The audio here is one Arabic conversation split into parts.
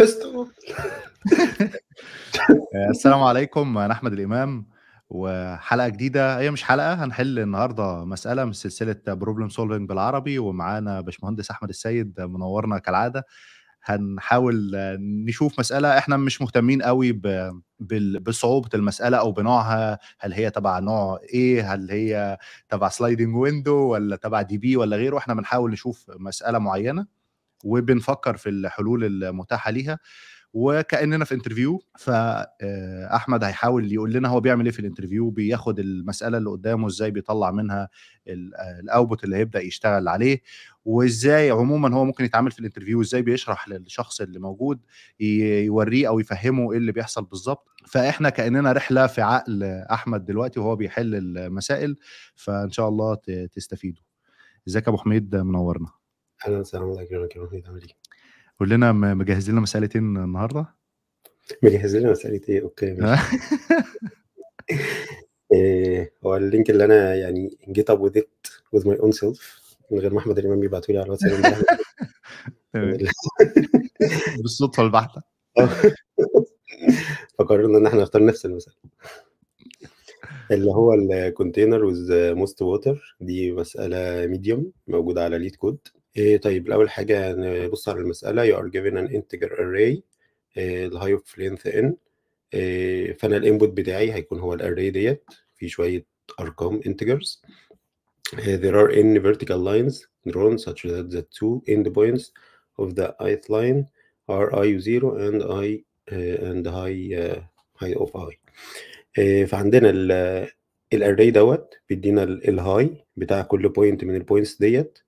آه، السلام عليكم انا احمد الامام وحلقه جديده هي مش حلقه هنحل النهارده مساله من سلسله بروبلم سولفنج بالعربي ومعانا باشمهندس احمد السيد منورنا كالعاده هنحاول نشوف مساله احنا مش مهتمين قوي بصعوبه المساله او بنوعها هل هي تبع نوع ايه هل هي تبع سلايدنج ويندو ولا تبع دي بي ولا غيره احنا بنحاول نشوف مساله معينه وبنفكر في الحلول المتاحه ليها وكاننا في انترفيو فاحمد آه، هيحاول يقول لنا هو بيعمل ايه في الانترفيو بياخد المساله اللي قدامه ازاي بيطلع منها الاوبوت آه، اللي هيبدا يشتغل عليه وازاي عموما هو ممكن يتعامل في الانترفيو ازاي بيشرح للشخص اللي موجود يوريه او يفهمه ايه اللي بيحصل بالظبط فاحنا كاننا رحله في عقل احمد دلوقتي وهو بيحل المسائل فان شاء الله تستفيدوا ازيك يا ابو حميد منورنا اهلا وسهلا الله يكرمك يا محمد عامل ايه؟ قول لنا مجهز لنا مسالتين النهارده؟ مجهز لنا مسالتين إيه؟ اوكي ماشي آه، هو اللينك اللي انا يعني جيت اب وذ ماي اون سيلف من غير ما احمد الامام يبعتوا لي على الواتساب بالصدفه البحته فقررنا ان احنا نختار نفس المسألة اللي هو الكونتينر وذ موست ووتر دي مسألة ميديوم موجودة على ليد كود إيه طيب الأول حاجة نبص على المسألة you are given an integer array إيه high of length n إيه فأنا الانبوت بتاعي هيكون هو array ديت في شوية أرقام integers there are n vertical lines drawn such that the two endpoints of the ith line are i0 and i and high high of i فعندنا array دوت بيدينا high بتاع كل بوينت من points ديت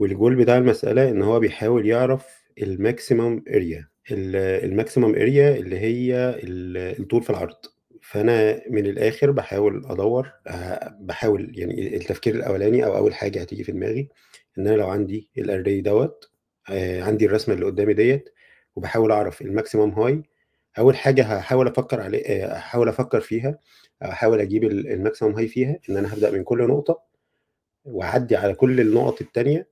والجول بتاع المسألة إن هو بيحاول يعرف الماكسيمم اريا الماكسيمم اريا اللي هي الطول في العرض فانا من الاخر بحاول ادور أه، بحاول يعني التفكير الاولاني او اول حاجه هتيجي في دماغي ان انا لو عندي الاري دوت أه، عندي الرسمه اللي قدامي ديت وبحاول اعرف الماكسيمم هاي اول حاجه هحاول افكر عليه أه، هحاول افكر فيها او احاول اجيب الماكسيمم هاي فيها ان انا هبدا من كل نقطه واعدي على كل النقط التانية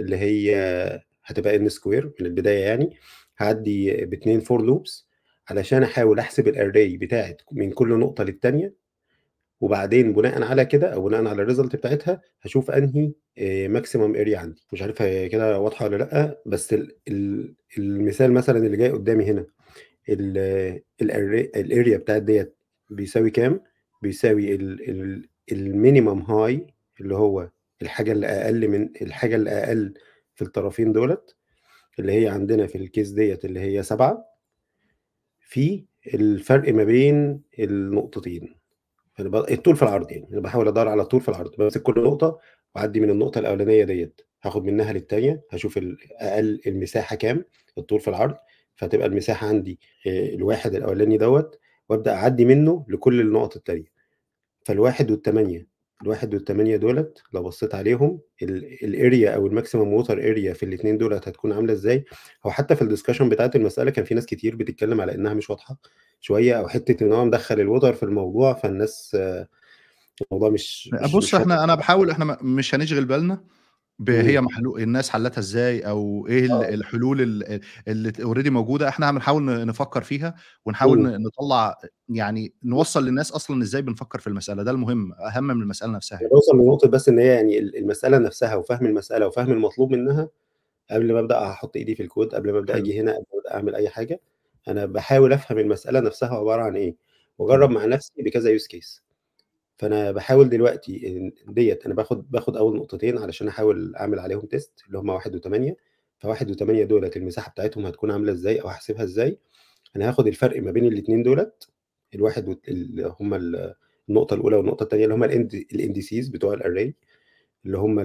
اللي هي هتبقى ان سكوير من البدايه يعني هعدي باثنين فور لوبس علشان احاول احسب الاري بتاعت من كل نقطه للثانيه وبعدين بناء على كده او بناء على الريزلت بتاعتها هشوف انهي ماكسيمم آه، اريا عندي مش عارف كده واضحه ولا لا بس المثال مثلا اللي جاي قدامي هنا الاريا بتاعت ديت بيساوي كام بيساوي المينيمم هاي اللي هو الحاجه اللي اقل من الحاجه اللي اقل في الطرفين دولت اللي هي عندنا في الكيس ديت اللي هي سبعة في الفرق ما بين النقطتين الطول في العرض يعني انا بحاول ادور على الطول في العرض بمسك كل نقطه واعدي من النقطه الاولانيه ديت هاخد منها للثانيه هشوف اقل المساحه كام الطول في العرض فتبقى المساحه عندي آه، الواحد الاولاني دوت وابدا اعدي منه لكل النقط التانيه فالواحد والثمانيه الواحد والثمانية دولت لو بصيت عليهم الاريا او الماكسيمم ووتر اريا في الاثنين دولت هتكون عامله ازاي هو حتى في الديسكشن بتاعت المساله كان في ناس كتير بتتكلم على انها مش واضحه شويه او حته ان هو مدخل الوتر في الموضوع فالناس الموضوع مش بص احنا انا بحاول احنا مش هنشغل بالنا هي محلو الناس حلّتها إزاي أو إيه أوه. آه. الحلول اللي اوريدي موجودة، إحنا بنحاول نفكّر فيها ونحاول أوه. نطلّع يعني نوصّل للناس أصلًا إزاي بنفكّر في المسألة، ده المهم أهم من المسألة نفسها يعني. نوصل لنقطة بس إن هي يعني المسألة نفسها وفهم المسألة وفهم المطلوب منها، قبل ما أبدأ أحُط إيدي في الكود، قبل ما أبدأ أجي هنا، قبل ما أبدأ أعمل أي حاجة، أنا بحاول أفهم المسألة نفسها عبارة عن إيه، وأجرّب مع نفسي بكذا يوز كيس فانا بحاول دلوقتي إن- ديت انا باخد باخد اول نقطتين علشان احاول اعمل عليهم تيست اللي هم 1 و8 ف1 و8 8 المساحة بتاعتهم هتكون عاملة ازاي او هحسبها ازاي انا هاخد الفرق ما بين الاثنين دولت الواحد اللي هم النقطة الأولى والنقطة التانية اللي هم الاندسيز بتوع الاري اللي هم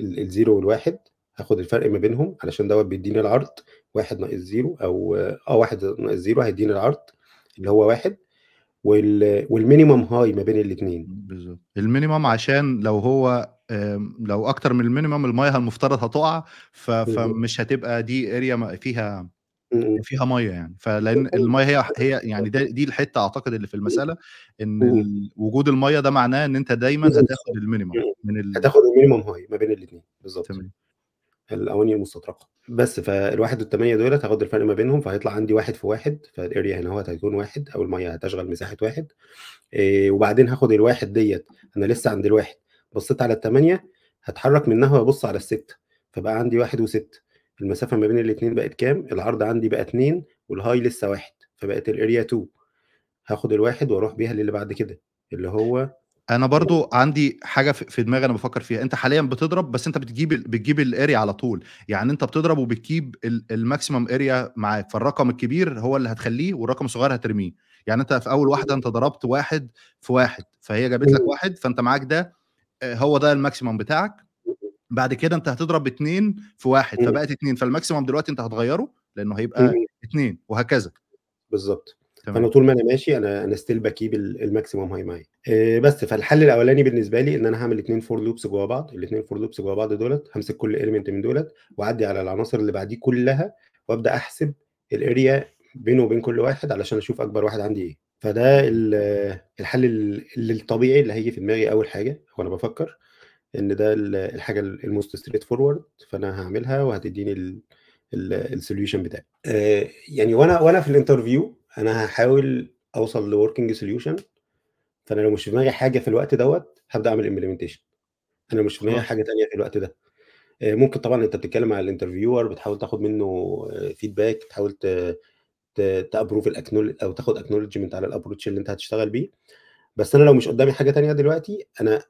الزيرو والواحد هاخد الفرق ما بينهم علشان دوت بيديني العرض واحد ناقص زيرو او اه واحد ناقص زيرو هيديني العرض اللي هو واحد وال والمينيمم هاي ما بين الاثنين بالظبط المينيمم عشان لو هو لو اكتر من المينيمم المايه المفترض هتقع فمش هتبقى دي اريا فيها فيها ميه يعني فلان الميه هي هي يعني دي الحته اعتقد اللي في المساله ان وجود الميه ده معناه ان انت دايما هتاخد المينيمم من ال... هتاخد المينيمم هاي ما بين الاثنين بالظبط تمام الاواني المستطرقه بس فالواحد والثمانيه دولت هاخد الفرق ما بينهم فهيطلع عندي واحد في واحد فالاريا هنا اهوت هيكون واحد او المية هتشغل مساحة واحد إيه وبعدين هاخد الواحد ديت انا لسه عند الواحد بصيت على الثمانيه هتحرك منها وابص على الستة فبقى عندي واحد وست المسافة ما بين الاثنين بقت كام؟ العرض عندي بقى اثنين والهاي لسه واحد فبقت الاريا 2 هاخد الواحد واروح بيها للي بعد كده اللي هو انا برضو عندي حاجه في دماغي انا بفكر فيها انت حاليا بتضرب بس انت بتجيب بتجيب الاريا على طول يعني انت بتضرب وبتجيب الماكسيمم اريا معاك فالرقم الكبير هو اللي هتخليه والرقم الصغير هترميه يعني انت في اول واحده انت ضربت واحد في واحد فهي جابت لك واحد فانت معاك ده آه، هو ده الماكسيمم بتاعك بعد كده انت هتضرب اتنين في واحد فبقت اتنين فالماكسيمم دلوقتي انت هتغيره لانه هيبقى اتنين وهكذا بالظبط تمام. انا طول ما انا ماشي انا انا ستيل بكيب الماكسيموم هاي معايا آه، بس فالحل الاولاني بالنسبه لي ان انا هعمل اثنين فور لوبس جوا بعض الاثنين فور لوبس جوا بعض دولت همسك كل اليمنت من دولت واعدي على العناصر اللي بعديه كلها وابدا احسب الاريا بينه وبين كل واحد علشان اشوف اكبر واحد عندي ايه فده الحل اللي الطبيعي اللي هيجي في دماغي اول حاجه وانا بفكر ان ده الحاجه الموست ستريت فورورد فانا هعملها وهتديني السوليوشن بتاعي آه، يعني وانا وانا في الانترفيو انا هحاول اوصل لوركينج سوليوشن فانا لو مش في دماغي حاجه في الوقت دوت هبدا اعمل امبلمنتيشن انا مش في دماغي آه. حاجه ثانيه في الوقت ده آه، ممكن طبعا انت بتتكلم مع الانترفيور بتحاول تاخد منه فيدباك بتحاول تابروف الاكنول او تاخد اكنولجمنت على الابروتش اللي انت هتشتغل بيه بس انا لو مش قدامي حاجه تانية دلوقتي انا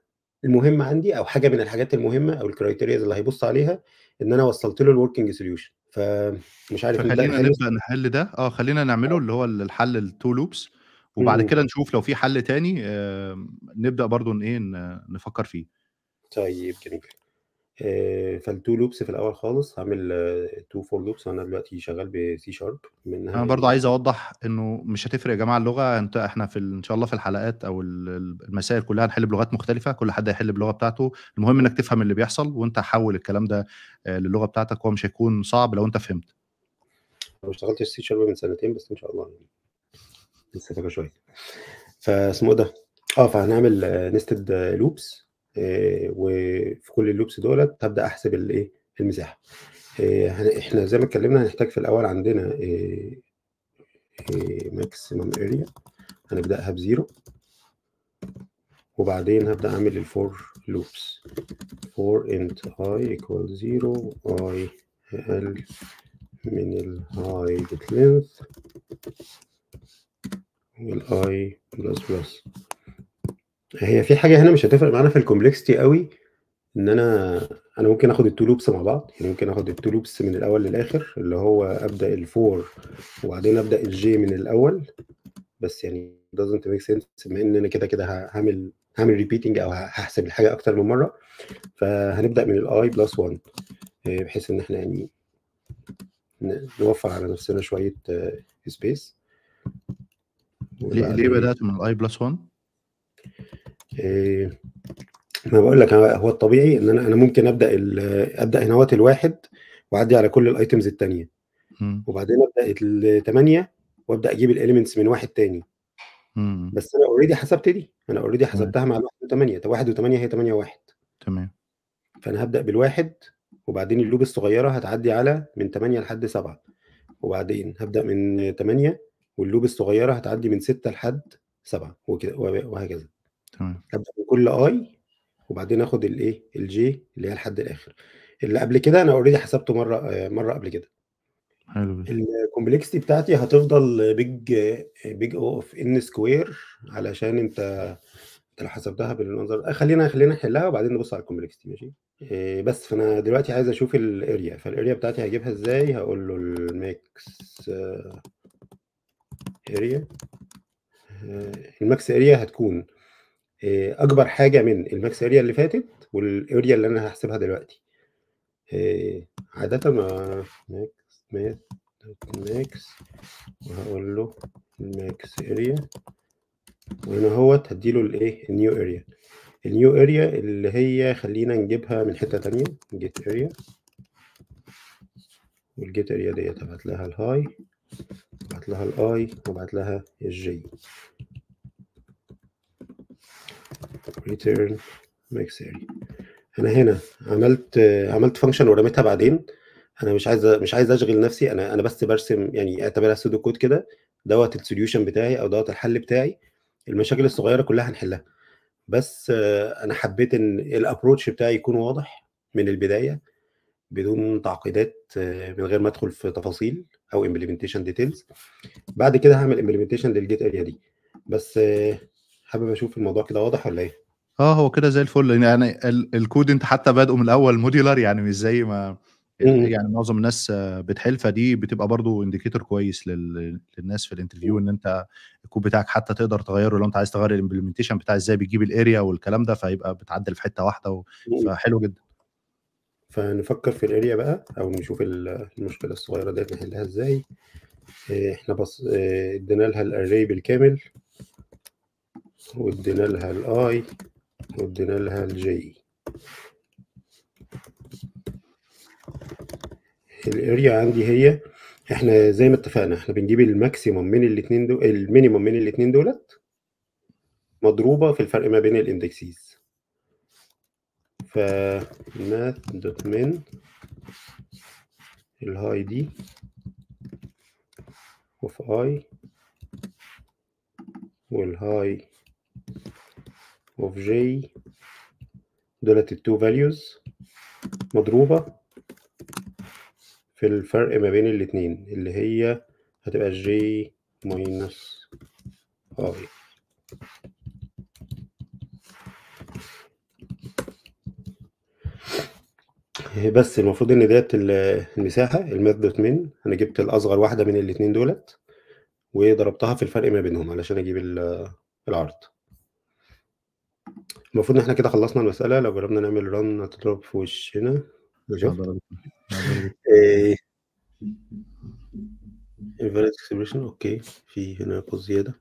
المهم عندي او حاجه من الحاجات المهمه او الكرايتيريا اللي هيبص عليها ان انا وصلت له الوركينج سوليوشن فمش عارف فخلينا نبدا نحل ده اه خلينا نعمله آه. اللي هو الحل التو لوبس وبعد كده نشوف لو في حل تاني نبدا برضو ايه نفكر فيه طيب جميل آه، فالتو لوبس في الاول خالص هعمل تو فور لوبس وانا دلوقتي شغال بسي شارب منها انا برضو عايز اوضح انه مش هتفرق يا جماعه اللغه انت احنا في ان شاء الله في الحلقات او المسائل كلها هنحل بلغات مختلفه كل حد هيحل باللغه بتاعته المهم انك تفهم اللي بيحصل وانت حول الكلام ده آه، للغه بتاعتك هو مش هيكون صعب لو انت فهمت انا اشتغلت السي شارب من سنتين بس ان شاء الله لسه فاكر شويه فاسمه إيه ده اه فهنعمل نستد آه، لوبس آه، وفي كل اللوبس دولت هبدا احسب الايه المساحه آه، احنا زي ما اتكلمنا هنحتاج في الاول عندنا ماكسيمم آه، اريا هنبداها بزيرو وبعدين هبدا اعمل الفور لوبس فور انت i ايكوال زيرو اي اقل من الهاي length والاي بلس بلس هي في حاجه هنا مش هتفرق معانا في الكومبلكستي قوي ان انا انا ممكن اخد التو لوبس مع بعض يعني ممكن اخد التو لوبس من الاول للاخر اللي هو ابدا الفور وبعدين ابدا الجي من الاول بس يعني doesn't make sense بما ان انا كده كده هعمل هعمل ريبيتنج او هحسب الحاجه اكتر من مره فهنبدا من الاي بلس 1 بحيث ان احنا يعني نوفر على نفسنا شويه سبيس آه، ليه بدات من الاي بلس 1؟ انا إيه، بقول لك هو الطبيعي ان انا انا ممكن ابدا ابدا هنا وقت الواحد واعدي على كل الايتمز الثانيه وبعدين ابدا الثمانيه وابدا اجيب الاليمنتس من واحد ثاني بس انا اوريدي حسبت دي انا اوريدي حسبتها مع الواحد وثمانيه طب واحد وثمانيه هي ثمانيه واحد تمام فانا هبدا بالواحد وبعدين اللوب الصغيره هتعدي على من ثمانيه لحد سبعه وبعدين هبدا من ثمانيه واللوب الصغيره هتعدي من سته لحد سبعه وكده وهكذا تمام ابدا بكل اي وبعدين اخد الايه الجي اللي هي لحد الاخر اللي قبل كده انا اوريدي حسبته مره آه، مره قبل كده حلو الكومبلكسيتي بتاعتي هتفضل بيج بيج او اوف ان سكوير علشان انت انت لو حسبتها بالمنظر آه، خلينا خلينا نحلها وبعدين نبص على الكومبلكسيتي ماشي آه، بس فانا دلوقتي عايز اشوف الاريا فالاريا بتاعتي هجيبها ازاي هقول له الماكس اريا الماكس اريا هتكون آه، اكبر حاجه من الماكس اريا اللي فاتت والاريا اللي انا هحسبها دلوقتي آه، عاده ما ماكس ماكس وهقول له الماكس اريا وهنا اهوت هديله الايه النيو اريا النيو اريا اللي هي خلينا نجيبها من حته تانية جيت اريا والجيت اريا ديت هبعت لها الهاي وبعت لها الاي وبعت لها الجي return max area انا هنا عملت عملت فانكشن ورميتها بعدين انا مش عايز مش عايز اشغل نفسي انا انا بس برسم يعني اعتبرها سودو كود كده دوت السوليوشن بتاعي او دوت الحل بتاعي المشاكل الصغيره كلها هنحلها بس آه، انا حبيت ان الابروتش بتاعي يكون واضح من البدايه بدون تعقيدات آه، من غير ما ادخل في تفاصيل او implementation details بعد كده هعمل implementation للجيت اريا دي بس آه، حابب اشوف الموضوع كده واضح ولا ايه؟ اه هو كده زي الفل يعني الكود انت حتى بادئه من الاول موديولار يعني مش زي ما يعني معظم الناس بتحل فدي بتبقى برضو انديكيتور كويس للناس في الانترفيو ان انت الكود بتاعك حتى تقدر تغيره لو انت عايز تغير الامبلمنتيشن بتاع ازاي بتجيب الاريا والكلام ده فيبقى بتعدل في حته واحده فحلو جدا فنفكر في الاريا بقى او نشوف المشكله الصغيره دي نحلها ازاي إيه، احنا بص إيه، ادينا لها الاري بالكامل وادينا لها الاي وادينا لها الجي الاريا عندي هي احنا زي ما اتفقنا احنا بنجيب الماكسيموم من الاثنين دول المينيموم من الاثنين دولت مضروبه في الفرق ما بين الاندكسيز ف math دوت من الهاي دي اوف اي والهاي of j دولت التو values مضروبة في الفرق ما بين الاتنين اللي هي هتبقى j ماينس i بس المفروض ان ديت المساحه الماث دوت من انا جبت الاصغر واحده من الاثنين دولت وضربتها في الفرق ما بينهم علشان اجيب العرض المفروض ان احنا كده خلصنا المسألة لو جربنا نعمل رن هتضرب في وشنا ايه invalid expression اوكي في هنا قوس زيادة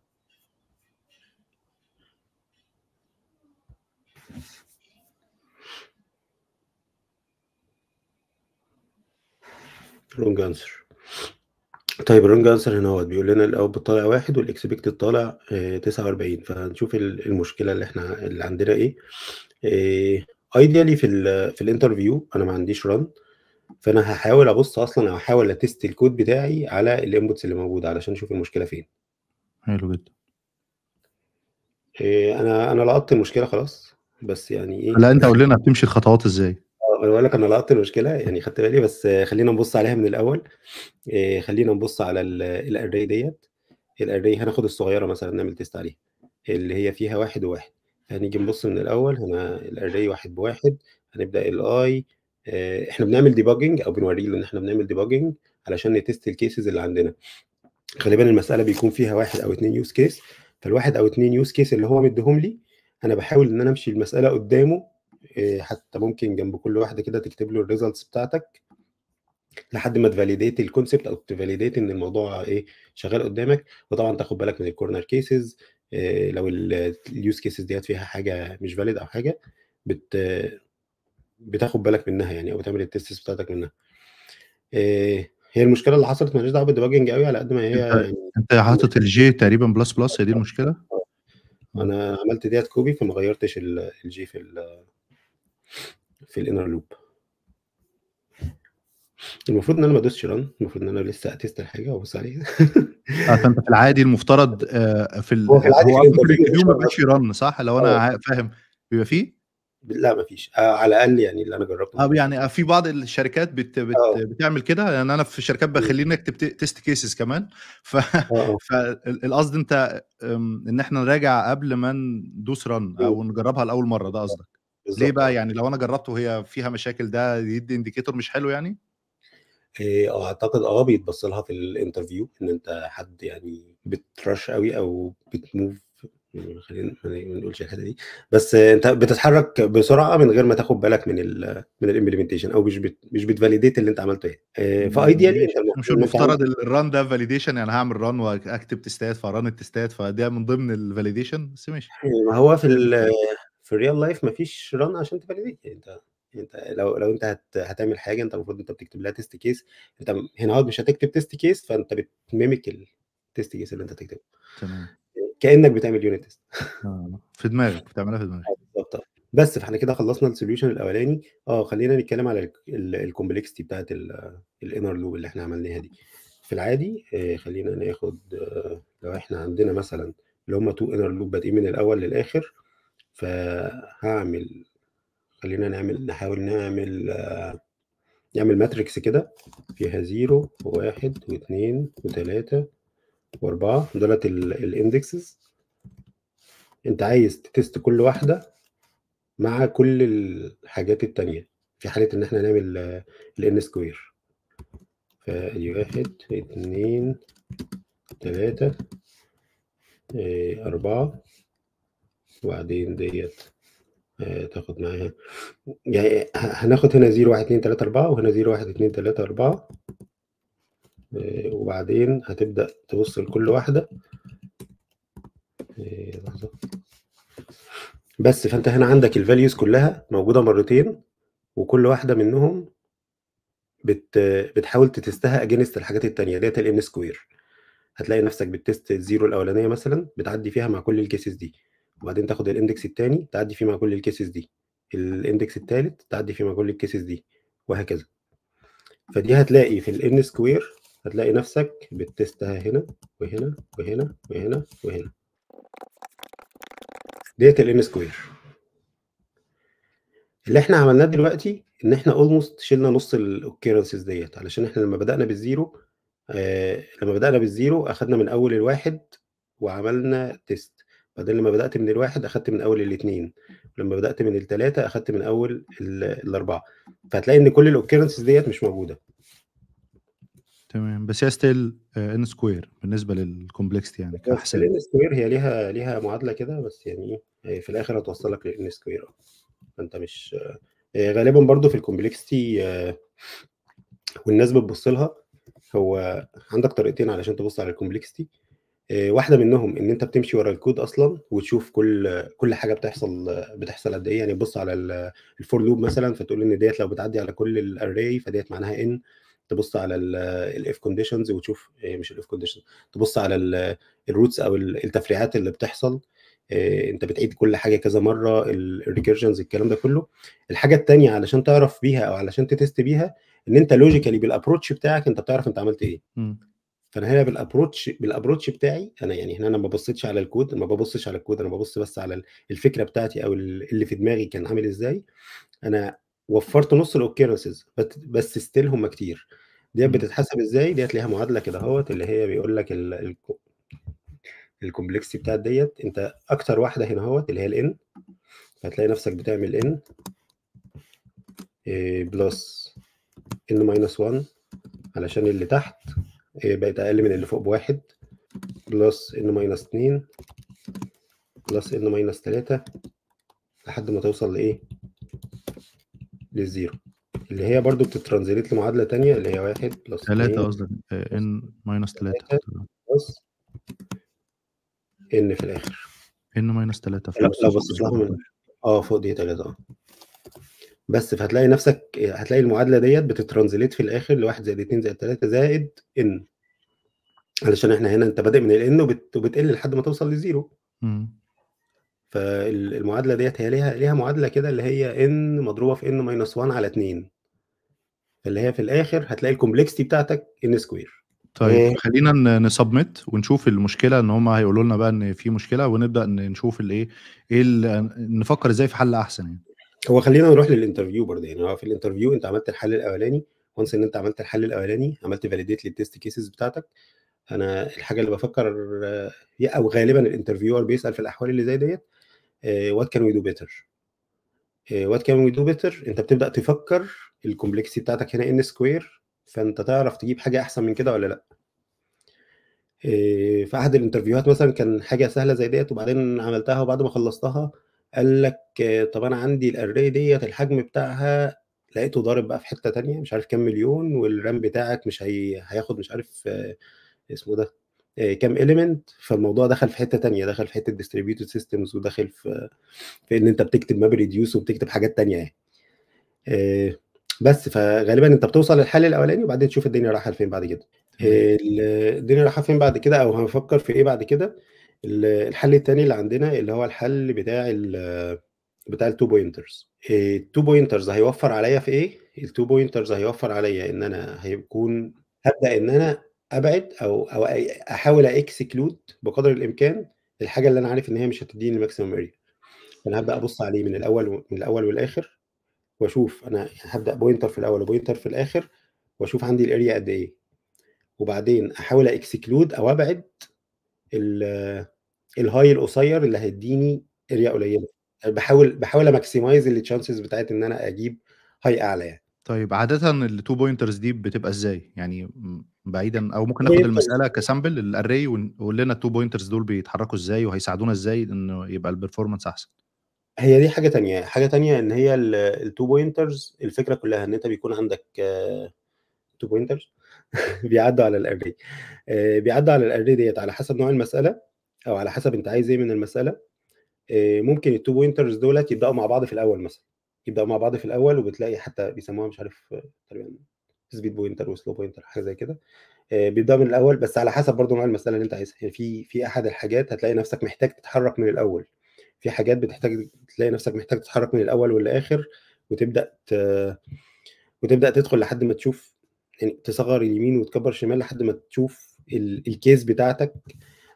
wrong answer طيب الرونج انسر هنا هو بيقول لنا الاوتبوت طالع واحد والاكسبكتد طالع آه 49 فهنشوف المشكله اللي احنا اللي عندنا ايه ايديالي آه، في الـ في الانترفيو انا ما عنديش رن فانا هحاول ابص اصلا او احاول اتست الكود بتاعي على الانبوتس اللي موجوده علشان اشوف المشكله فين حلو جدا آه، انا انا لقطت المشكله خلاص بس يعني ايه لا انت قول لنا بتمشي الخطوات ازاي انا بقول لك انا لقطت المشكله يعني خدت بالي بس خلينا نبص عليها من الاول آه، خلينا نبص على الاري ديت الاري هناخد الصغيره مثلا نعمل تيست عليها اللي هي فيها واحد وواحد هنيجي نبص من الاول هنا الاري واحد بواحد هنبدا الاي آه، احنا بنعمل ديباجنج او بنوري له ان احنا بنعمل ديباجنج علشان نتست الكيسز اللي عندنا غالبا المساله بيكون فيها واحد او اثنين يوز كيس فالواحد او اثنين يوز كيس اللي هو مديهم لي انا بحاول ان انا امشي المساله قدامه إيه، حتى ممكن جنب كل واحده كده تكتب له الريزلتس بتاعتك لحد ما تفاليديت الكونسبت او تفاليديت ان الموضوع ايه شغال قدامك وطبعا تاخد بالك من الكورنر كيسز إيه، لو اليوز كيسز ديت فيها حاجه مش فاليد او حاجه بت بتاخد بالك منها يعني او بتعمل التست بتاعتك منها إيه، هي المشكله اللي حصلت مالهاش دعوه بالديباجنج قوي على قد ما هي انت يعني حاطط الجي تقريبا بلس بلس هي دي المشكله انا عملت ديت كوبي فما غيرتش الجي في ال في الانر لوب المفروض ان انا ما ادوسش ران المفروض ان انا لسه اتست الحاجه وابص عليها آه، فانت في العادي المفترض آه، في ال... هو في العادي هو في ما بيبقاش ران صح لو انا آه. فاهم بيبقى فيه لا ما فيش آه على الاقل يعني اللي انا جربته اه يعني في بعض الشركات بت بت بتعمل كده يعني انا في شركات بخليني تبت... تست كيسز كمان ف فالقصد انت ان احنا نراجع قبل ما ندوس رن او نجربها لاول مره ده قصدك بالزبط. ليه بقى يعني لو انا جربته هي فيها مشاكل ده يدي انديكيتور مش حلو يعني اه اعتقد اه بيتبص لها في الانترفيو ان انت حد يعني بترش قوي او بتموف يعني خلينا ما نقولش الحته دي بس انت بتتحرك بسرعه من غير ما تاخد بالك من الـ من الامبلمنتيشن او مش بت مش بتفاليديت اللي انت عملته يعني آه، فايديالي مش المفترض الران ده فاليديشن يعني هعمل ران واكتب تستات فران التستات فده من ضمن الفاليديشن بس ماشي ما هو في في الريال لايف مفيش ران عشان تفاليديت يعني انت انت لو لو انت هت هتعمل حاجه انت المفروض انت بتكتب لها تيست كيس انت هنا اهوت مش هتكتب تيست كيس فانت بتميمك التيست كيس اللي انت هتكتبه تمام كانك بتعمل يونت تيست آه، في دماغك بتعملها في دماغك آه، بالظبط بس فاحنا كده خلصنا السوليوشن الاولاني اه خلينا نتكلم على الكومبلكسيتي بتاعت الانر لوب اللي احنا عملناها دي في العادي آه، خلينا ناخد لو احنا عندنا مثلا اللي هم تو انر لوب بادئين من الاول للاخر فهعمل خلينا نعمل نحاول نعمل آه، نعمل ماتريكس كده فيها زيرو وواحد واثنين وثلاثة واربعة دولت الاندكسز انت عايز تتست كل واحدة مع كل الحاجات التانية في حالة ان احنا نعمل الان سكوير فادي واحد اتنين تلاتة آه، اربعة وبعدين ديت آه، تاخد معاها يعني هناخد هنا 0 1 2 3 4 وهنا 0 1 2 3 4 وبعدين هتبدأ تبص لكل واحدة آه، لحظة بس فانت هنا عندك الفاليوز كلها موجودة مرتين وكل واحدة منهم بت بتحاول تتستها اجينست الحاجات التانية ديت الام سكوير هتلاقي نفسك بتست الزيرو الاولانيه مثلا بتعدي فيها مع كل الكيسز دي وبعدين تاخد الاندكس الثاني تعدي فيه مع كل الكيسز دي الاندكس الثالث تعدي فيه مع كل الكيسز دي وهكذا فدي هتلاقي في الان سكوير هتلاقي نفسك بتستها هنا وهنا وهنا وهنا وهنا ديت الان سكوير اللي احنا عملناه دلوقتي ان احنا اولموست شلنا نص الاوكيرنسز ديت علشان احنا لما بدانا بالزيرو آه لما بدانا بالزيرو اخدنا من اول الواحد وعملنا تيست بعدين لما بدات من الواحد اخدت من اول الاثنين لما بدات من الثلاثه اخدت من اول الاربعه فهتلاقي ان كل الاوكيرنسز ديت مش موجوده تمام بس هي ستيل ان سكوير بالنسبه للكومبلكستي يعني كاحسن ان سكوير هي ليها ليها معادله كده بس يعني إيه، في الاخر هتوصلك لان سكوير فانت مش آه، غالبا برضو في الكومبلكستي آه، والناس بتبص لها هو عندك طريقتين علشان تبص على الكومبلكستي آه، واحدة منهم إن أنت بتمشي ورا الكود أصلًا وتشوف كل كل حاجة بتحصل بتحصل قد إيه، يعني تبُص على الفور لوب مثلًا فتقول إن ديت لو بتعدّي على كل الarray فديت معناها ان تبُص على الاف كونديشنز وتشوف آه، مش الاف كونديشنز تبُص على الروتس أو التفريعات اللي بتحصل، آه، أنت بتعيد كل حاجة كذا مرّة الريكيرجنز الكلام ده كلّه. الحاجة الثانيه علشان تعرف بيها أو علشان تتست بيها، إن أنت لوجيكالي بالابروتش بتاعك أنت بتعرف أنت عملت إيه. فانا هنا بالابروتش بالابروتش بتاعي انا يعني هنا انا ما بصيتش على الكود ما ببصش على الكود انا ببص بس على الفكره بتاعتي او اللي في دماغي كان عامل ازاي انا وفرت نص الاوكيرنسز بس ستيل هم كتير ديت بتتحسب ازاي ديت ليها معادله كده اهوت اللي هي بيقول لك الكومبلكسيتي بتاعت ديت انت اكتر واحده هنا اهوت اللي هي الان هتلاقي نفسك بتعمل ان بلس ان ماينس 1 علشان اللي تحت إيه، بقت اقل من اللي فوق بواحد بلس ان ماينس 2 بلس ان ماينس 3 لحد ما توصل لايه للزيرو اللي هي برضو بتترانزليت لمعادله ثانيه اللي هي 1 بلس 3 قصدك ان ماينس 3 بلس ان في الاخر ان ماينس 3 في لو بصيت لها اه فوق دي 3 اه بس فهتلاقي نفسك هتلاقي المعادله ديت بتترانزليت في الاخر لواحد زائد 2 زائد 3 زائد ان علشان احنا هنا انت بادئ من الان وبتقل لحد ما توصل لزيرو فالمعادله ديت هي ليها ليها معادله كده اللي هي ان مضروبه في ان ماينس 1 على 2 اللي هي في الاخر هتلاقي الكومبلكستي بتاعتك ان سكوير طيب آه. خلينا نسبمت ونشوف المشكله ان هم هيقولوا لنا بقى ان في مشكله ونبدا نشوف الايه ايه, إيه نفكر ازاي في حل احسن يعني هو خلينا نروح للانترفيو برضه يعني هو في الانترفيو انت عملت الحل الاولاني وانس ان انت عملت الحل الاولاني عملت فاليديت للتيست كيسز بتاعتك انا الحاجه اللي بفكر او غالبا الانترفيور بيسال في الاحوال اللي زي ديت وات كان وي دو بيتر وات كان وي دو بيتر انت بتبدا تفكر الكومبلكسيتي بتاعتك هنا ان سكوير فانت تعرف تجيب حاجه احسن من كده ولا لا آه، في احد الانترفيوهات مثلا كان حاجه سهله زي ديت وبعدين عملتها وبعد ما خلصتها قال لك طب انا عندي الاري ديت الحجم بتاعها لقيته ضارب بقى في حته تانية مش عارف كام مليون والرام بتاعك مش هي... هياخد مش عارف اسمه ده كام اليمنت فالموضوع دخل في حته تانية دخل في حته ديستريبيوتد سيستمز ودخل في في ان انت بتكتب ماب ريديوس وبتكتب حاجات تانية يعني آه، بس فغالبا انت بتوصل للحل الاولاني وبعدين تشوف الدنيا رايحه لفين بعد كده آه، الدنيا رايحه فين بعد كده او هنفكر في ايه بعد كده الحل الثاني اللي عندنا اللي هو الحل بتاع الـ بتاع التو بوينترز التو بوينترز هيوفر عليا في ايه التو بوينترز هيوفر عليا ان انا هيكون هبدا ان انا ابعد او او احاول اكسكلود بقدر الامكان الحاجه اللي انا عارف ان هي مش هتديني الماكسيمم اريا فانا هبدا ابص عليه من الاول من الاول والاخر واشوف انا هبدا بوينتر في الاول وبوينتر في الاخر واشوف عندي الاريا قد ايه وبعدين احاول اكسكلود او ابعد الهاي القصير اللي هيديني اريا قليله يعني بحاول بحاول اماكسمايز التشانسز بتاعت ان انا اجيب هاي اعلى يعني طيب عادة التو بوينترز دي بتبقى ازاي؟ يعني بعيدا او ممكن ناخد المسألة كسامبل الاري ونقول لنا التو بوينترز دول بيتحركوا ازاي وهيساعدونا ازاي انه يبقى البرفورمانس احسن. هي دي حاجة تانية، حاجة تانية ان هي التو بوينترز الفكرة كلها ان انت بيكون عندك تو آه، بوينترز بيعدوا على الاري آه، بيعدوا على الاري ديت على حسب نوع المساله او على حسب انت عايز ايه من المساله آه، ممكن التو بوينترز دولت يبداوا مع بعض في الاول مثلا يبداوا مع بعض في الاول وبتلاقي حتى بيسموها مش عارف آه، تقريبا سبيد بوينتر وسلو بوينتر حاجه زي كده بيبداوا من الاول بس على حسب برضه نوع المساله اللي انت عايزها يعني في في احد الحاجات هتلاقي نفسك محتاج تتحرك من الاول في حاجات بتحتاج تلاقي نفسك محتاج تتحرك من الاول والاخر وتبدا ت... وتبدا تدخل لحد ما تشوف يعني تصغر اليمين وتكبر الشمال لحد ما تشوف الكيس بتاعتك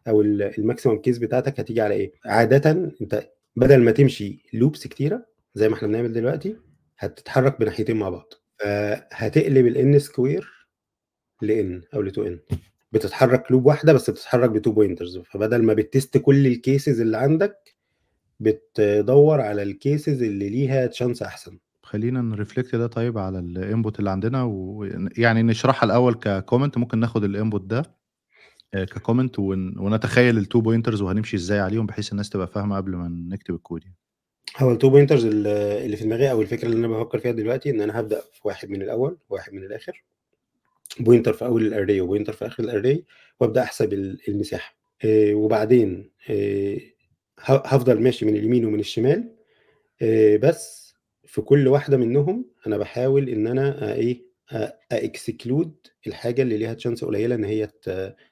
او الماكسيمم كيس بتاعتك هتيجي على ايه عاده انت بدل ما تمشي لوبس كتيره زي ما احنا بنعمل دلوقتي هتتحرك بناحيتين مع بعض هتقلب الان سكوير لان او لتو ان بتتحرك لوب واحده بس بتتحرك بتو بوينترز فبدل ما بتست كل الكيسز اللي عندك بتدور على الكيسز اللي ليها تشانس احسن خلينا نرفلكت ده طيب على الانبوت اللي عندنا ويعني نشرحها الأول ككومنت ممكن ناخد الانبوت ده آه، ككومنت ون ونتخيل التو بوينترز وهنمشي إزاي عليهم بحيث الناس تبقى فاهمة قبل ما نكتب الكود يعني. هو التو بوينترز اللي في دماغي أو الفكرة اللي أنا بفكر فيها دلوقتي إن أنا هبدا في واحد من الأول وواحد من الآخر بوينتر في أول الاري وبوينتر في آخر الاري وأبدأ أحسب المساحة آه، وبعدين آه، هفضل ماشي من اليمين ومن الشمال بس في كل واحده منهم انا بحاول ان انا آه، ايه اكسكلود آه، الحاجه اللي ليها تشانس قليله ان هي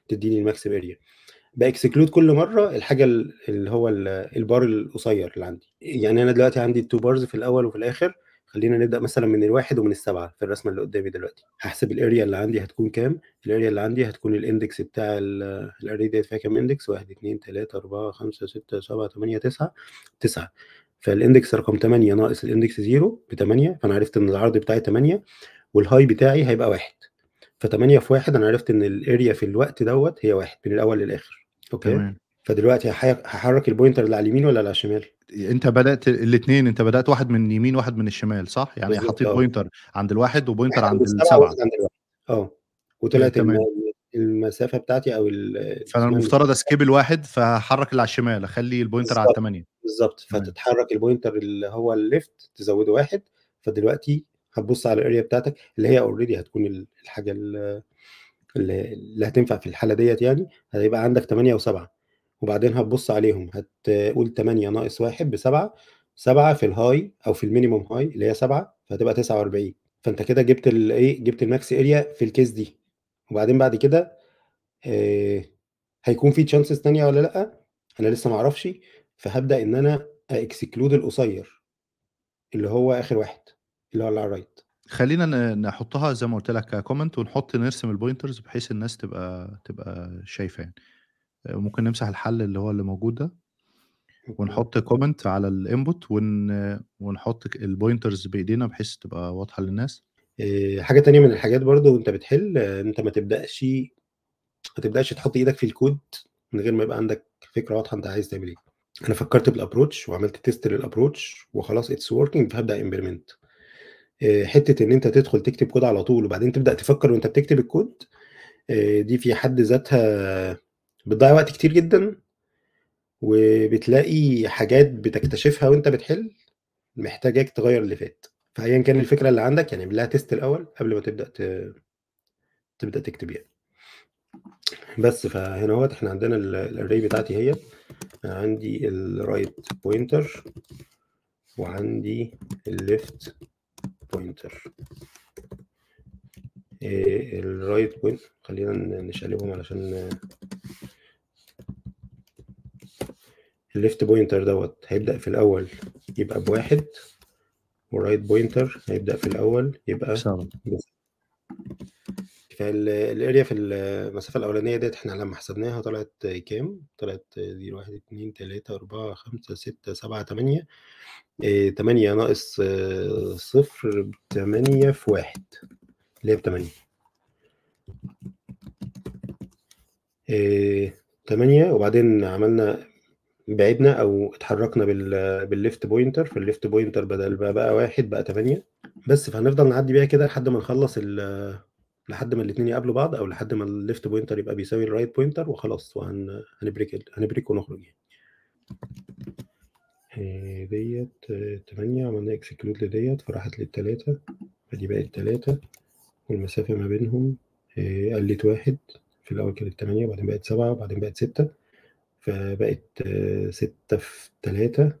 تديني الماكسيم اريا باكسكلود كل مره الحاجه اللي هو البار القصير اللي عندي يعني انا دلوقتي عندي التو بارز في الاول وفي الاخر خلينا نبدا مثلا من الواحد ومن السبعه في الرسمه اللي قدامي دلوقتي هحسب الاريا اللي عندي هتكون كام الاريا اللي عندي هتكون الاندكس بتاع الاريا ديت فيها كام اندكس 1 2 3 4 5 6 7 8 9 9 فالاندكس رقم 8 ناقص الاندكس 0 ب 8 فانا عرفت ان العرض بتاعي 8 والهاي بتاعي هيبقى 1 ف 8 في 1 انا عرفت ان الاريا في الوقت دوت هي 1 من الاول للاخر اوكي تمام. فدلوقتي هحرك البوينتر اللي على اليمين ولا على الشمال انت بدات الاثنين انت بدات واحد من اليمين واحد من الشمال صح يعني حطيت أه. بوينتر عند الواحد وبوينتر عند السبعه اه وطلعت المسافه بتاعتي او فانا إيه؟ المفترض اسكيب الواحد فهحرك اللي على الشمال اخلي البوينتر على الثمانيه بالظبط فتتحرك البوينتر اللي هو الليفت تزوده واحد فدلوقتي هتبص على الاريا بتاعتك اللي هي اوريدي هتكون الحاجه اللي, اللي هتنفع في الحاله ديت يعني هيبقى عندك 8 و7 وبعدين هتبص عليهم هتقول 8 ناقص 1 ب 7 7 في الهاي او في المينيموم هاي اللي هي 7 فهتبقى 49 فانت كده جبت الايه جبت الماكس اريا في الكيس دي وبعدين بعد كده آه، هيكون في تشانسز ثانيه ولا لا انا لسه ما اعرفش فهبدا ان انا اكسكلود القصير اللي هو اخر واحد اللي هو على الرايت خلينا نحطها زي ما قلت لك كومنت ونحط نرسم البوينترز بحيث الناس تبقى تبقى شايفه يعني آه، ممكن نمسح الحل اللي هو اللي موجود ده ونحط كومنت على الانبوت ون... ونحط البوينترز بايدينا بحيث تبقى واضحه للناس آه، حاجه تانية من الحاجات برضو وانت بتحل آه، انت ما تبداش ما تبداش تحط ايدك في الكود من غير ما يبقى عندك فكره واضحه انت عايز تعمل ايه أنا فكرت بالابروتش وعملت تيست للابروتش وخلاص اتس وركينج فهبدا امبيرمنت آه، حتة إن أنت تدخل تكتب كود على طول وبعدين تبدأ تفكر وأنت بتكتب الكود آه، دي في حد ذاتها بتضيع وقت كتير جدا وبتلاقي حاجات بتكتشفها وأنت بتحل محتاجاك تغير اللي فات فأيا كان الفكرة اللي عندك يعني لها تيست الأول قبل ما تبدأ ت... تبدأ تكتب يعني بس فهنا اهوت احنا عندنا الاري بتاعتي هي عندي الرايت بوينتر وعندي الليفت بوينتر الرايت بوينت خلينا نشقلبهم علشان الليفت بوينتر دوت هيبدأ في الأول يبقى بواحد والرايت بوينتر هيبدأ في الأول يبقى فالاريا في المسافة الأولانية ديت إحنا لمّا حسبناها طلعت كام؟ طلعت دي 1، 2، 3، 4، 5، 6، 7، 8 8 ناقص 0 آه، 8 في 1 اللي هي ب8. 8 آه، وبعدين عملنا بعدنا أو اتحرّكنا بال بالleft pointer، فالleft pointer بدل ما بقى واحد بقى 8 بس، فهنفضل نعدّي بيها كده لحد ما نخلّص ال لحد ما الاثنين يقابلوا بعض او لحد ما الليفت بوينتر يبقى بيساوي الرايت بوينتر وخلاص وهنبريك هنبريك ونخرج يعني آه، ديت 8 آه، عملنا اكسكلود لديت فراحت للتلاتة فدي بقت تلاتة والمسافة ما بينهم آه، قلت واحد في الأول كانت تمانية وبعدين بقت سبعة وبعدين بقت ستة فبقت ستة في تلاتة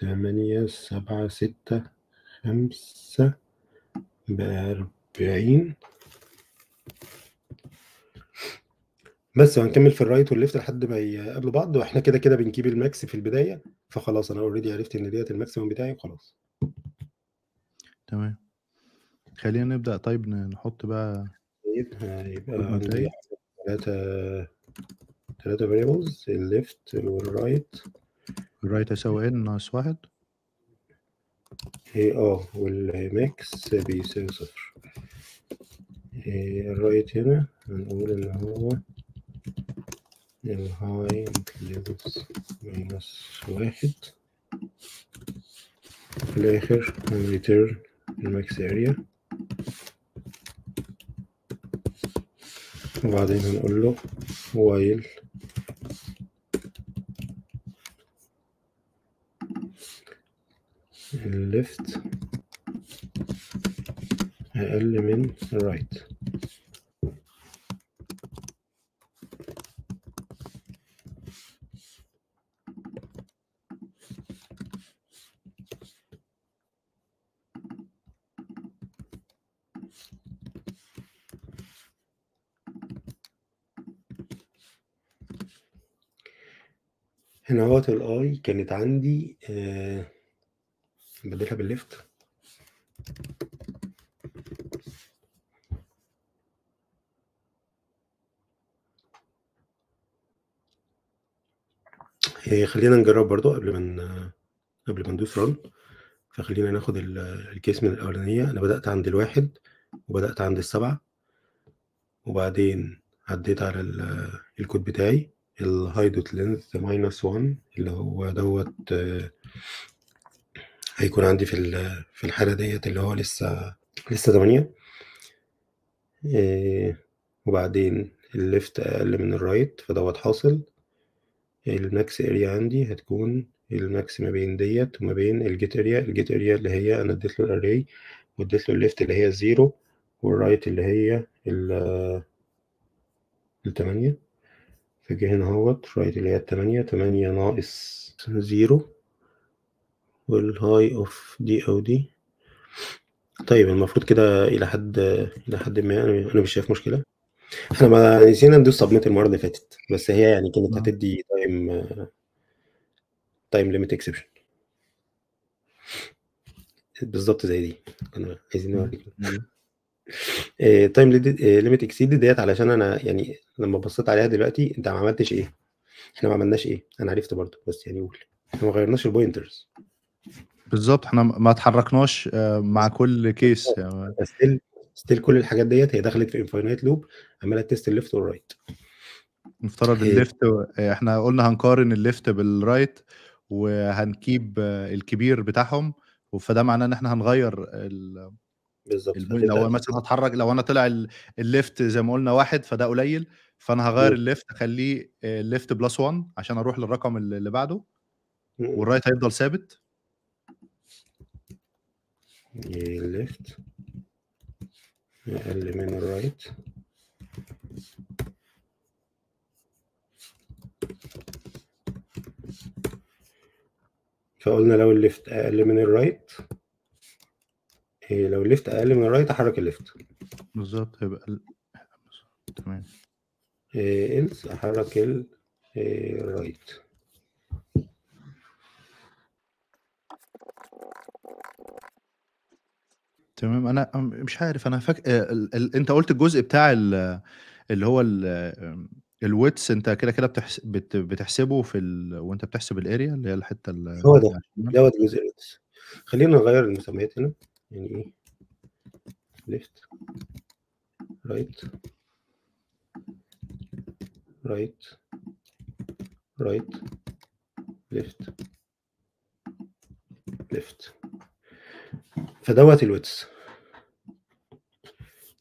تمانية سبعة ستة خمسة بأربعين بس وهنكمل في الرايت والليفت لحد ما يقابلوا بعض واحنا كده كده بنجيب الماكس في البداية فخلاص أنا أوريدي عرفت إن ديت الماكسيموم بتاعي وخلاص تمام خلينا نبدأ طيب نحط بقى طيب، يبقى عندي ثلاثة ثلاثة فاريبلز الليفت والرايت الرايت هيساوي ان ناقص واحد ايه اه والماكس بيساوي صفر الرايت هنا هنقول ان هو الهاي انكلوز ماينس واحد في الاخر هنريتيرن الماكس اريا وبعدين هنقول له while الليفت أقل من الرايت right. هنا وقت الاي كانت عندي آه نبدلها بالليفت خلينا نجرب برضو قبل ما قبل ما ندوس رن فخلينا ناخد الكيس من الاولانيه انا بدات عند الواحد وبدات عند السبعه وبعدين عديت على الكود بتاعي الهايدوت لينث ماينس 1 اللي هو دوت هيكون عندي في في الحالة ديت اللي هو لسه لسه تمانية آه، وبعدين الليفت أقل من الرايت فدوت حاصل الماكس اريا عندي هتكون الماكس ما بين ديت وما بين الجيت اريا الجيت اريا اللي هي انا اديت له الاري واديت له الليفت اللي هي الزيرو والرايت اللي هي التمانية فجه هنا اهوت رايت اللي هي التمانية تمانية ناقص زيرو والهاي اوف دي او دي طيب المفروض كده الى حد الى حد ما انا مش شايف مشكله احنا ما نسينا ندوس سبميت المره اللي فاتت بس هي يعني كانت نعم. هتدي تايم تايم ليميت اكسبشن بالظبط زي دي انا عايزين نوريك تايم ليميت اكسيد ديت علشان انا يعني لما بصيت عليها دلوقتي انت ما عملتش ايه احنا ما عملناش ايه انا عرفت برضه بس يعني قول احنا ما غيرناش البوينترز بالظبط احنا ما اتحركناش آه، مع كل كيس يعني. ستيل ستيل كل الحاجات ديت هي دخلت في انفاينايت لوب عماله تيست الليفت والرايت نفترض إيه. الليفت احنا قلنا هنقارن الليفت بالرايت وهنكيب الكبير بتاعهم فده معناه ان احنا هنغير ال... بالظبط لو مثلا هتحرك لو انا طلع الليفت زي ما قلنا واحد فده قليل فانا هغير إيه. الليفت اخليه آه، الليفت بلس 1 عشان اروح للرقم اللي بعده إمم، إمم. والرايت هيفضل ثابت الليفت أقل من الرايت فقلنا لو الليفت أقل من الرايت إيه، لو الليفت أقل من الرايت أحرك الليفت بالظبط هيبقى تمام إيه أحرك إيه، الرايت تمام انا مش عارف انا فاك... آه، انت قلت الجزء بتاع اللي هو ال... آه، الويتس انت كده كده بتحس... بت... بتحسبه في ال... وانت بتحسب الاريا اللي هي الحته ال... هو ده ده جزء الويتس خلينا نغير المسميات هنا يعني ايه ليفت رايت رايت رايت ليفت ليفت فدوت الويتس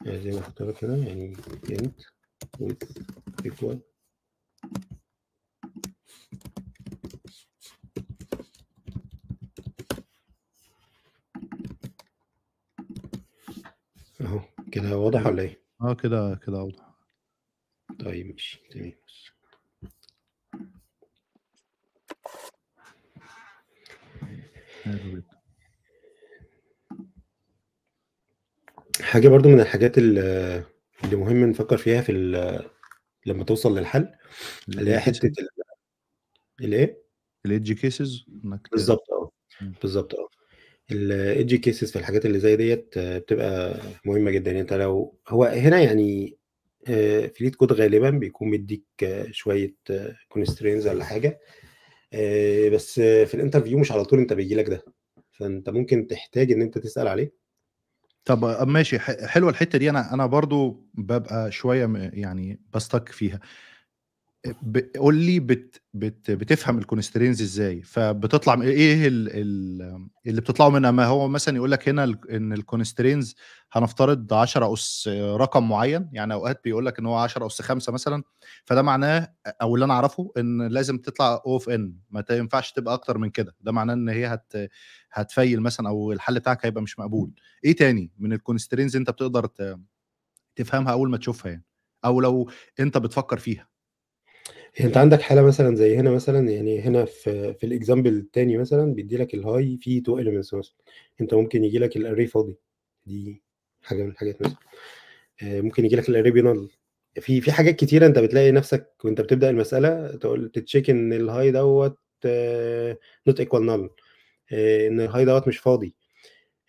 يعني زي ما اختار كده يعني int width equal اهو كده واضح ولا ايه؟ اه كده كده واضح طيب ماشي تمام حاجة برضو من الحاجات اللي مهم نفكر فيها في لمّا توصل للحل، اللي هي حتّة الإيه؟ الايدجي كيسز بالظبط آه، بالظبط آه. الايدجي كيسز في الحاجات اللي زي ديت آه، بتبقى مهمة جدًا، يعني أنت لو هو هنا يعني آه، في ليد كود غالبًا بيكون مدّيك آه، شوية كونسترينز ولا حاجة، بس في الانترفيو مش على طول أنت بيجي لك ده، فأنت ممكن تحتاج إن أنت تسأل عليه. طب آه، ماشي حلوه الحته دي انا انا برضو ببقى شويه يعني بستك فيها قول لي بت بت بتفهم الكونسترينز ازاي فبتطلع ايه ال ال اللي بتطلعوا منها ما هو مثلا يقول لك هنا ان الكونسترينز هنفترض 10 اس رقم معين يعني اوقات بيقول لك ان هو 10 اس 5 مثلا فده معناه او اللي انا اعرفه ان لازم تطلع او ان ما ينفعش تبقى اكتر من كده ده معناه ان هي هت هتفيل مثلا او الحل بتاعك هيبقى مش مقبول ايه تاني من الكونسترينز انت بتقدر تفهمها اول ما تشوفها يعني او لو انت بتفكر فيها يعني انت عندك حاله مثلا زي هنا مثلا يعني هنا في في الاكزامبل الثاني مثلا بيدي لك الهاي فيه تو اليمنتس مثلا انت ممكن يجي لك الاري فاضي دي حاجه من الحاجات مثلا آه، ممكن يجي لك الاري بينال في في حاجات كتيره انت بتلاقي نفسك وانت بتبدا المساله تقول تتشيك ان الهاي دوت نوت ايكوال نال ان الهاي دوت مش فاضي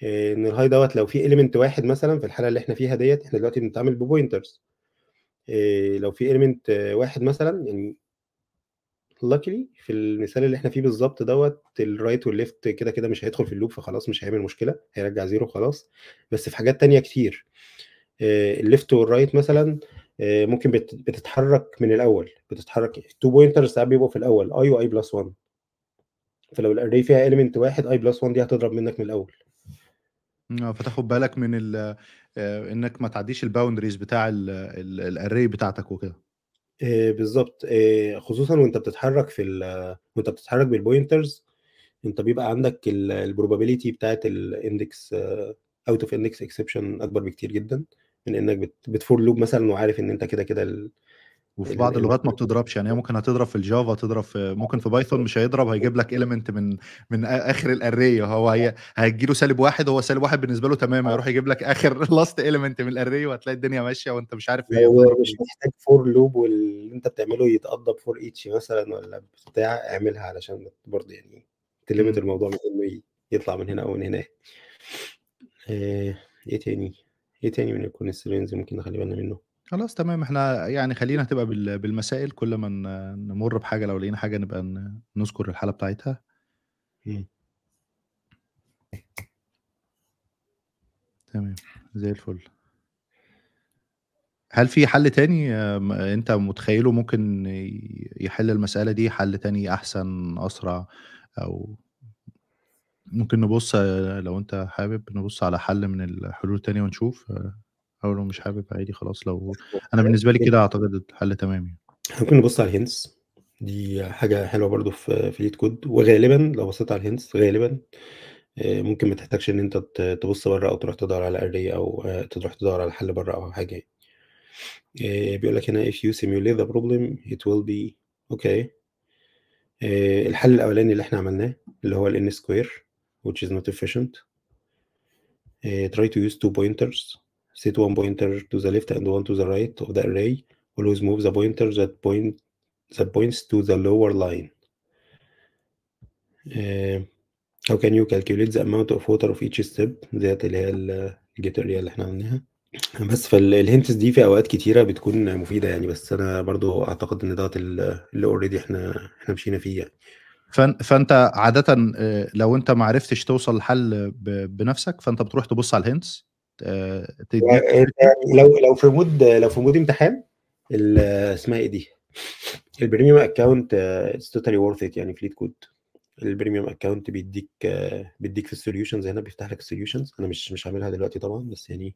آه، ان الهاي دوت لو في اليمنت واحد مثلا في الحاله اللي احنا فيها ديت احنا دلوقتي بنتعامل ببوينترز آه، لو في ايليمنت واحد مثلا يعني luckily في المثال اللي احنا فيه بالظبط دوت الرايت والليفت كده كده مش هيدخل في اللوب فخلاص مش هيعمل مشكله هيرجع زيرو خلاص بس في حاجات تانية كتير آه، الليفت والرايت مثلا آه، ممكن بتتحرك من الاول بتتحرك تو بوينترز ساعات بيبقوا في الاول اي واي بلس 1 فلو الاري فيها اليمنت واحد اي بلس 1 دي هتضرب منك من الاول اه فتاخد بالك من آه، انك ما تعديش الباوندريز بتاع الاري بتاعتك وكده آه، بالظبط آه، خصوصا وانت بتتحرك في وانت بتتحرك بالبوينترز انت بيبقى عندك البروبابيليتي بتاعت الاندكس اوت اوف اندكس اكسبشن اكبر بكتير جدا من انك بتفور لوب مثلا وعارف ان انت كده كده وفي بعض اللغات ما بتضربش يعني هي ممكن هتضرب في الجافا تضرب في ممكن في بايثون مش هيضرب هيجيب لك اليمنت من من اخر الاريه هو هي هيجي له سالب واحد هو سالب واحد بالنسبه له تمام هيروح يجيب لك اخر لاست اليمنت من الاريه وهتلاقي الدنيا ماشيه وانت مش عارف ايه مش محتاج فور لوب واللي انت بتعمله يتقضى بفور ايتش مثلا ولا بتاع اعملها علشان برضه يعني تلمت الموضوع من انه يطلع من هنا او من هنا آه، ايه تاني ايه تاني من الكونسترينز ممكن نخلي بالنا منه خلاص تمام، إحنا يعني خلّينا تبقى بالمسائل كل ما نمُر بحاجة لو لقينا حاجة نبقى نذكر الحالة بتاعتها. إيه. تمام، زي الفل. هل في حل تاني أنت متخيّله ممكن يحل المسألة دي، حل تاني أحسن، أسرع أو ممكن نبُص لو أنت حابب، نبُص على حل من الحلول التانية ونشوف؟ او لو مش حابب عادي خلاص لو انا بالنسبه لي كده اعتقد الحل تمام يعني ممكن نبص على الهنس دي حاجه حلوه برضو في في ليد كود وغالبا لو بصيت على الهنس غالبا آه، ممكن ما تحتاجش ان انت تبص بره او تروح تدور على اري او آه، تروح تدور على حل بره او حاجه يعني. آه، بيقول لك هنا if you simulate the problem it will be okay الحل الاولاني اللي احنا عملناه اللي هو ال n square which is not efficient try to use two pointers set one pointer to the left and one to the right of the array. Always move the pointer that point that points to the lower line. Uh, how can you calculate the amount of water of each step ذات اللي هي الجيت اللي احنا عملناها بس فالهنتس دي في اوقات كتيره بتكون مفيده يعني بس انا برضو اعتقد ان ده اللي اوريدي احنا احنا مشينا فيه يعني فانت عاده آه، لو انت ما عرفتش توصل لحل بنفسك فانت بتروح تبص على الهنتس آه، تديك آه، لو لو في مود لو في مود امتحان اسمها ايه دي البريميوم اكونت اتس توتالي وورث ات يعني فليت كود البريميوم اكونت بيديك آه، بيديك في السوليوشنز هنا بيفتح لك السوليوشنز انا مش مش هعملها دلوقتي طبعا بس يعني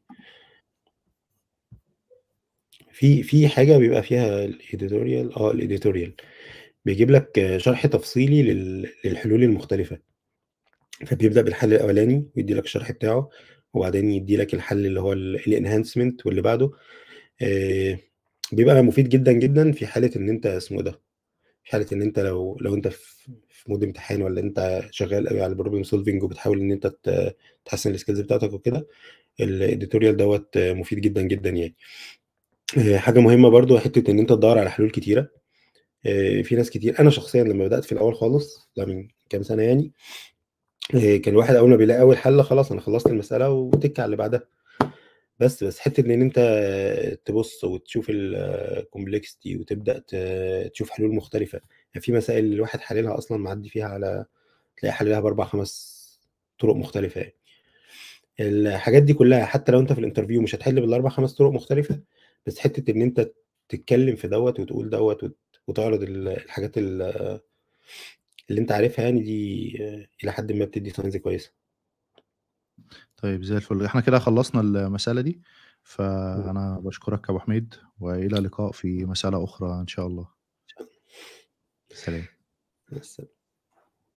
في في حاجه بيبقى فيها الايديتوريال اه الايديتوريال بيجيب لك شرح تفصيلي للحلول المختلفه فبيبدا بالحل الاولاني ويدي لك الشرح بتاعه وبعدين يدي لك الحل اللي هو الانهانسمنت واللي بعده آه، بيبقى مفيد جدا جدا في حاله ان انت اسمه إيه ده في حاله ان انت لو لو انت في مود امتحان ولا انت شغال قوي على البروبلم سولفنج وبتحاول ان انت تحسن السكيلز بتاعتك وكده الاديتوريال دوت مفيد جدا جدا يعني آه، حاجه مهمه برضو حته ان انت تدور على حلول كتيره آه، في ناس كتير انا شخصيا لما بدات في الاول خالص ده من كام سنه يعني إيه كان الواحد اول ما بيلاقي اول حل خلاص انا خلصت المساله وتك على اللي بعدها بس بس حته ان انت تبص وتشوف الكومبلكسيتي وتبدا تشوف حلول مختلفه يعني في مسائل الواحد حللها اصلا معدي فيها على تلاقي حللها باربع خمس طرق مختلفه يعني الحاجات دي كلها حتى لو انت في الانترفيو مش هتحل بالاربع خمس طرق مختلفه بس حته ان انت تتكلم في دوت وتقول دوت وتعرض الحاجات اللي انت عارفها يعني دي الى حد ما بتدي ساينز كويسه طيب زي الفل احنا كده خلصنا المساله دي فانا بشكرك يا ابو حميد والى لقاء في مساله اخرى ان شاء الله سلام